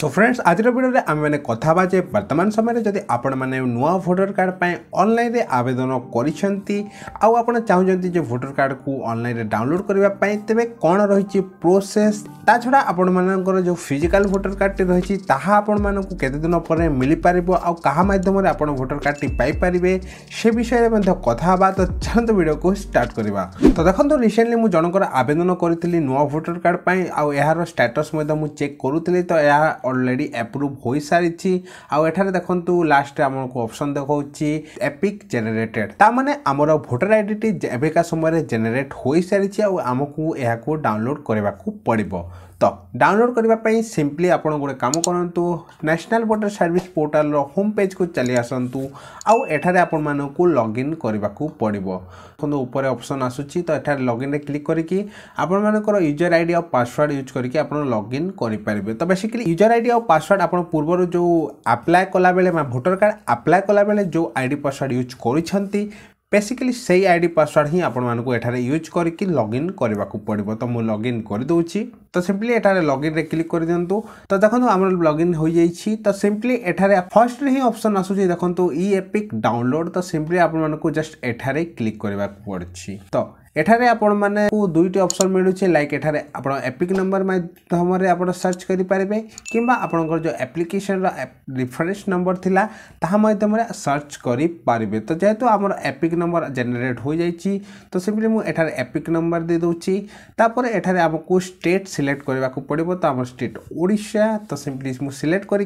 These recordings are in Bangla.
সো ফ্রেন্ডস আজর ভিডিওরে আমি মানে কথা হওয়া যে বর্তমান সময়ের যদি আপনার মানে নূয়া ভোটর কার্ড পাই অনলাইনে আবেদন করছেন আপনার চাহুমান যে ভোটর কার্ডকু অনলাইনে ডাউনলোড করা তেমনি কণ রয়েছে প্রোসেস তা ছড়া আপনার যে ফিজিকাল ভোটর কার্ডটি রয়েছে তাহা আপনার কেতদিন পরে মিলিপার আহা মাধ্যমে আপনার ভোটর কার্ডটি পাইপারে সে বিষয়ে কথা হওয়া তো চলতো ভিডিওকে স্টার্ট করা তো দেখুন রিসেন্টলি মু জনকর আবেদন করি নূয়া ভোটর কার্ড পাই আর স্ট্যাটস চেক করুলি তো অলরেडी ଆପ୍ରୁଭ୍ ହୋଇସାରିଛି ଆଉ ଏଠାରେ ଦେଖନ୍ତୁ ଲାଷ୍ଟରେ ଆମକୁ ଅପସନ୍ ଦେଖାଉଛି ଏପିକ୍ ଜେନେରେଟେଡ୍ ତାମାନେ ଆମର ଭୋଟର ଆଇଡିଟି ଏବେକା ସମୟରେ ଜେନେରେଟ୍ ହୋଇସାରିଛି ଆଉ ଆମକୁ ଏହାକୁ ଡାଉନଲୋଡ଼୍ କରିବାକୁ ପଡ଼ିବ ତ ଡାଉନଲୋଡ଼୍ କରିବା ପାଇଁ ସିମ୍ପଲି ଆପଣ ଗୋଟେ କାମ କରନ୍ତୁ ନ୍ୟାସନାଲ୍ ଭୋଟର ସର୍ଭିସ୍ ପୋର୍ଟାଲ୍ର ହୋମ୍ ପେଜ୍କୁ ଚାଲି ଆସନ୍ତୁ ଆଉ ଏଠାରେ ଆପଣମାନଙ୍କୁ ଲଗ୍ଇନ୍ କରିବାକୁ ପଡ଼ିବ ଦେଖନ୍ତୁ ଉପରେ ଅପସନ୍ ଆସୁଛି ତ ଏଠାରେ ଲଗ୍ଇନ୍ରେ କ୍ଲିକ୍ କରିକି ଆପଣମାନଙ୍କର ୟୁଜର ଆଇଡ଼ି ଆଉ ପାସୱାର୍ଡ଼ ୟୁଜ୍ କରିକି ଆପଣ ଲଗ୍ଇନ୍ କରିପାରିବେ ତ ବେସିକାଲି ୟୁଜର ଆଇଡ଼ି ଆଉ ପାସୱାର୍ଡ଼ ଆପଣ ପୂର୍ବରୁ ଯେଉଁ ଆପ୍ଲାଏ କଲାବେଳେ ବା ଭୋଟର କାର୍ଡ଼ ଆପ୍ଲାଏ କଲାବେଳେ ଯେଉଁ ଆଇଡ଼ି ପାସୱାର୍ଡ଼ ୟୁଜ୍ କରିଛନ୍ତି বেসিকালি সেই আইডি পাসওয়ার্ড ହିଁ ଆପଣମାନଙ୍କୁ ଏଠାରେ ୟୁଜ୍ କରିକି ଲଗ୍ଇନ୍ କରିବାକୁ ପଡ଼ିବ ତ ମୁଁ ଲଗ୍ଇନ୍ କରିଦେଉଛି ତ ସିମ୍ପଲି ଏଠାରେ ଲଗ୍ଇନ୍ରେ କ୍ଲିକ୍ କରିଦିଅନ୍ତୁ ତ ଦେଖନ୍ତୁ ଆମର ଲଗ୍ଇନ୍ ହୋଇଯାଇଛି ତ ସିମ୍ପଲି ଏଠାରେ ଫର୍ଷ୍ଟରେ ହିଁ ଅପସନ୍ ଆସୁଛି ଦେଖନ୍ତୁ ଇ ଏପିକ୍ ଡାଉନଲୋଡ଼ ତ ସିମ୍ପଲି ଆପଣମାନଙ୍କୁ ଜଷ୍ଟ ଏଠାରେ କ୍ଲିକ୍ କରିବାକୁ ପଡ଼ୁଛି ତ এখানে আপনার মানে দুইটি অপসন মিলুছে লাইক এখানে আপনার এপিক নম্বর মাধ্যমে আপনার সর্চ করে পারে কিংবা আপনার যে আপ্লিকেসন রেফরেন্স নম্বর লা তাহা মাধ্যমে সর্চ করে পে তো যেহেতু আমার এপিক নম্বর জেনেট হয়ে যাই তো সিম্পলি মু এখানে এপিক নম্বর দিয়ে দেছি তাপরে এখানে আমি স্টেট সিলেক্ট করা পড়ব তো আমার স্টেট ওড়শা তো সিম্পলি মু সিলেক্ট করি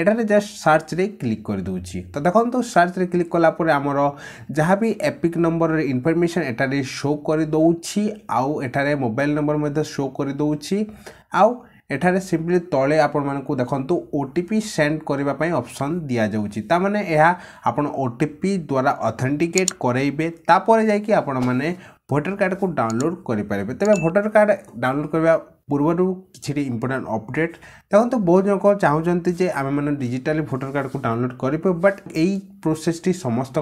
এখানে জাস্ট সর্চরে ক্লিক করে দেছি তো দেখুন সর্চরে ক্লিক কলাপরে আমার যা বি এপ্লিক নম্বরের ইনফরমেসন এটার শো କରିଦେଉଛି ଆଉ ଏଠାରେ ମୋବାଇଲ ନମ୍ବର ମଧ୍ୟ ଶୋ କରିଦେଉଛି ଆଉ ଏଠାରେ ସିମ୍ପଲି ତଳେ ଆପଣମାନଙ୍କୁ ଦେଖନ୍ତୁ ଓ ଟି ପି ସେଣ୍ଡ କରିବା ପାଇଁ ଅପସନ୍ ଦିଆଯାଉଛି ତା'ମାନେ ଏହା ଆପଣ ଓ ଟି ପି ଦ୍ୱାରା ଅଥେଣ୍ଟିକେଟ୍ କରେଇବେ ତାପରେ ଯାଇକି ଆପଣମାନେ ভোটর কার্ডকে ডাউনলোড করে তবে ভোটর কার্ড ডাউনলোড করা পূর্বরু কিছু ইম্পর্টাট অপডেট দেখুন বহু লোক চাহুমান যে আমি মানে ডিজিটালি ভোটর কার্ডকে ডাউনলোড করবু বট এই প্রোসেসটি সমস্ত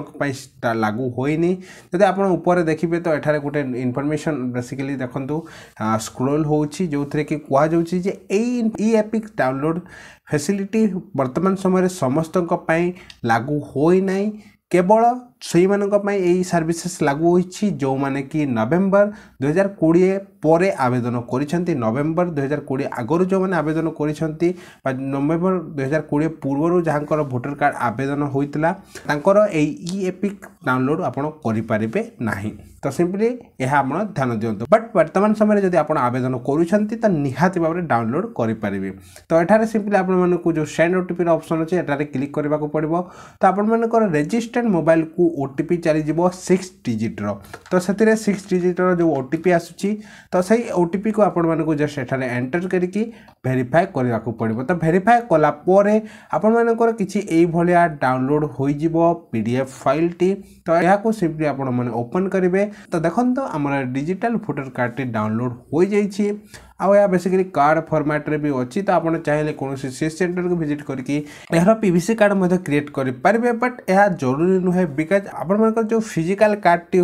লাগু হয়নি যদি আপনার উপরে দেখবে তো এখানে গোটে ইনফরমেশন বেসিকালি দেখুন স্ক্রোল হচ্ছে যে কি কুযাচ্ছে যে এই ই এপিক ডাউনলোড ফেসিলিটি বর্তমান সময়ের সমস্ত লাগু হয়ে নাই কেবল সেইমানক পাই এই সার্ভিসেস লাগু হয়েছি যে কি নভেম্বর দুই পরে আবেদন করেছেন নভেম্বর দুই হাজার কোড়িয়ে আগর যে আবেদন করেছেন বা নভেম্বর দুই হাজার কোড়িয়ে পূর্বর যাঙ্কর ভোটর কার্ড আবেদন হয়েছিল তাঁকর এই ই এপিক ডাউনলোড আপনার করে পারিবে না তো সিম্পলি ଏହା ଆପଣ ଧ୍ୟାନ ଦିଅନ୍ତୁ ବଟ୍ ବର୍ତ୍ତମାନ ସମୟରେ ଯଦି ଆପଣ ଆବେଦନ କରୁଛନ୍ତି ତ ନିହାତି ଭାବରେ ଡାଉନଲୋଡ଼୍ କରିପାରିବେ ତ ଏଠାରେ ସିମ୍ପଲି ଆପଣମାନଙ୍କୁ ଯେଉଁ ওটিপি ଓଟିପିର ଅପସନ୍ ଅଛି ଏଠାରେ କ୍ଲିକ୍ କରିବାକୁ ପଡ଼ିବ ତ ଆପଣମାନଙ୍କର ରେଜିଷ୍ଟର କନେକ୍ଟେଡ୍ ମୋବାଇଲକୁ ଓ ଟି ପି ଚାଲିଯିବ ସିକ୍ସ ଡିଜିଟ୍ର ତ ସେଥିରେ ସିକ୍ସ ଡିଜିଟ୍ର ଯେଉଁ ଓ ଟି ପି ଆସୁଛି ତ ସେଇ ଓ ଟି ପିକୁ ଆପଣମାନଙ୍କୁ ଜଷ୍ଟ ସେଠାରେ ଏଣ୍ଟର କରିକି ଭେରିଫାଏ କରିବାକୁ ପଡ଼ିବ ତ ଭେରିଫାଏ କଲା ପରେ ଆପଣମାନଙ୍କର କିଛି ଏଇଭଳିଆ ଡାଉନଲୋଡ଼ ହୋଇଯିବ ପି ଡି ଏଫ୍ ଫାଇଲ୍ଟି ତ ଏହାକୁ ସିମ୍ପଲି ଆପଣମାନେ ଓପନ୍ କରିବେ ତ ଦେଖନ୍ତୁ ଆମର ଡିଜିଟାଲ୍ ଭୋଟର କାର୍ଡ଼ଟି ଡାଉନଲୋଡ଼ ହୋଇଯାଇଛି ଆଉ ଏହା ବେସିକାଲି କାର୍ଡ଼ ଫର୍ମାଟ୍ରେ ବି ଅଛି ତ ଆପଣ ଚାହିଁଲେ କୌଣସି ସେ ସେଣ୍ଟରକୁ ଭିଜିଟ୍ କରିକି ଏହାର ପିଭିସି କାର୍ଡ଼ ମଧ୍ୟ କ୍ରିଏଟ୍ କରିପାରିବେ ବଟ୍ ଏହା ଜରୁରୀ ନୁହେଁ ବିକଜ୍ ଆପଣମାନଙ୍କର ଯେଉଁ ଫିଜିକାଲ୍ କାର୍ଡ଼ଟି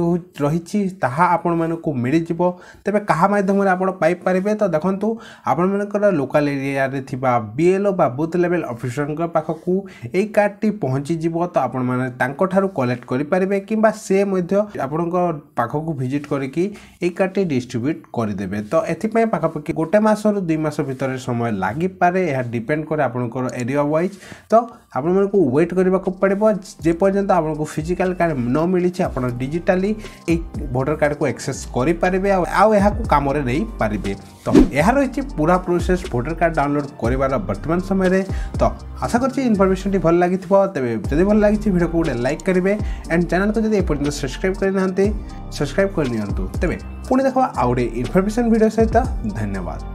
ରହିଛି ତାହା ଆପଣମାନଙ୍କୁ ମିଳିଯିବ ତେବେ କାହା ମାଧ୍ୟମରେ ଆପଣ ପାଇପାରିବେ ତ ଦେଖନ୍ତୁ ଆପଣମାନଙ୍କର ଲୋକାଲ୍ ଏରିଆରେ ଥିବା ବିଏଲ୍ଓ ବା ବୁଥ୍ ଲେଭେଲ୍ ଅଫିସରଙ୍କ ପାଖକୁ ଏହି କାର୍ଡ଼ଟି ପହଞ୍ଚିଯିବ ତ ଆପଣମାନେ ତାଙ୍କଠାରୁ କଲେକ୍ଟ କରିପାରିବେ କିମ୍ବା ସେ ମଧ୍ୟ ଆପଣଙ୍କ ପାଖକୁ ଭିଜିଟ୍ କରିକି ଏହି କାର୍ଡ଼ଟି ଡିଷ୍ଟ୍ରିବ୍ୟୁଟ୍ କରିଦେବେ ତ ଏଥିପାଇଁ ପାଖାପାଖି କି ଗୋଟେ ମାସରୁ ଦୁଇ ମାସ ଭିତରେ ସମୟ ଲାଗିପାରେ ଏହା ଡିପେଣ୍ଡ କରେ ଆପଣଙ୍କର ଏରିଆ ୱାଇଜ୍ ତ ଆପଣମାନଙ୍କୁ ୱେଟ୍ କରିବାକୁ ପଡ଼ିବ ଯେପର୍ଯ୍ୟନ୍ତ ଆପଣଙ୍କୁ ଫିଜିକାଲ୍ କାର୍ଡ଼ ନ ମିଳିଛି ଆପଣ ଡିଜିଟାଲି ଏଇ ଭୋଟର କାର୍ଡ଼କୁ ଆକ୍ସେସ୍ କରିପାରିବେ ଆଉ ଆଉ ଏହାକୁ କାମରେ ନେଇପାରିବେ ତ ଏହା ରହିଛି ପୁରା ପ୍ରୋସେସ୍ ଭୋଟର କାର୍ଡ଼ ଡାଉନଲୋଡ଼ କରିବାର ବର୍ତ୍ତମାନ ସମୟରେ ତ ଆଶା କରୁଛି ଇନଫର୍ମେସନଟି ଭଲ ଲାଗିଥିବ ତେବେ ଯଦି ଭଲ ଲାଗିଛି ଭିଡ଼ିଓକୁ ଗୋଟେ ଲାଇକ୍ କରିବେ ଆଣ୍ଡ ଚ୍ୟାନେଲକୁ ଯଦି ଏପର୍ଯ୍ୟନ୍ତ ସବସ୍କ୍ରାଇବ୍ କରିନାହାନ୍ତି ସବସ୍କ୍ରାଇବ୍ କରିନିଅନ୍ତୁ ତେବେ पुणे देखा आउटे इनफर्मेशन भिड सहित धन्यवाद